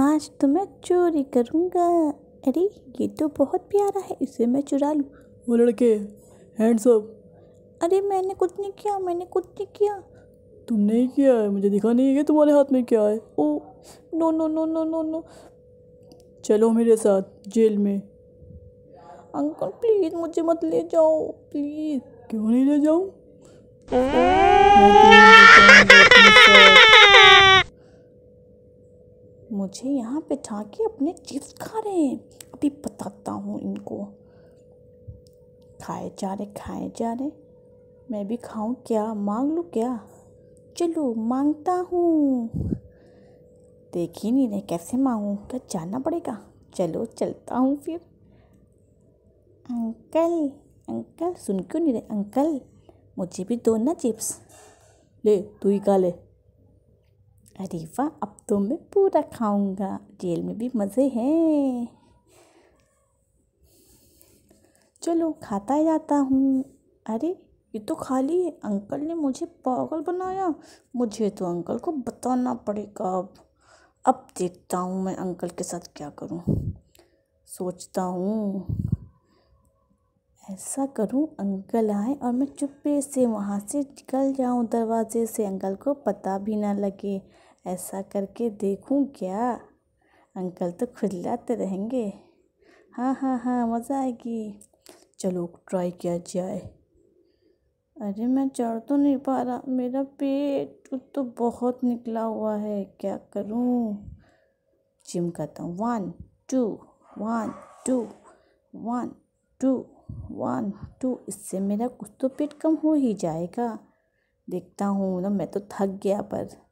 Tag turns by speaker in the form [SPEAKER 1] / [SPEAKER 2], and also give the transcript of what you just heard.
[SPEAKER 1] आज तो मैं चोरी करूँगा अरे ये तो बहुत प्यारा है इसे मैं चुरा लूँ वो लड़के हैंडसम अरे मैंने कुछ नहीं किया मैंने कुछ नहीं किया तुमने ही किया है मुझे दिखा नहीं है कि तुम्हारे हाथ में क्या है oh no no no no no no चलो मेरे साथ जेल में अंकल प्लीज़ मुझे मत ले जाओ प्लीज़ क्यों नहीं ले जाओ मुझे यहाँ बिठा के अपने चिप्स खा रहे हैं अभी बताता हूँ इनको खाए जा रहे खाए जा रहे मैं भी खाऊँ क्या मांग लूँ क्या चलो मांगता हूँ देख ही नहीं रहे कैसे मांगूँ क्या जाना पड़ेगा चलो चलता हूँ फिर अंकल अंकल सुन क्यों नहीं रहे अंकल मुझे भी दो ना चिप्स ले तू ही खा ले अरे वाह अब तो मैं पूरा खाऊंगा जेल में भी मज़े हैं चलो खाता जाता हूँ अरे ये तो खाली है अंकल ने मुझे पागल बनाया मुझे तो अंकल को बताना पड़ेगा अब अब देखता हूँ मैं अंकल के साथ क्या करूँ सोचता हूँ ऐसा करूँ अंकल आए और मैं चुप्पे से वहाँ से निकल जाऊँ दरवाजे से अंकल को पता भी ना लगे ऐसा करके देखूं क्या अंकल तो खुजलाते रहेंगे हाँ हाँ हाँ मज़ा आएगी चलो ट्राई किया जाए अरे मैं चढ़ तो नहीं पा रहा मेरा पेट तो बहुत निकला हुआ है क्या करूँ जिम करता हूँ one two one two one two one two इससे मेरा कुछ तो पेट कम हो ही जाएगा देखता हूँ ना मैं तो थक गया पर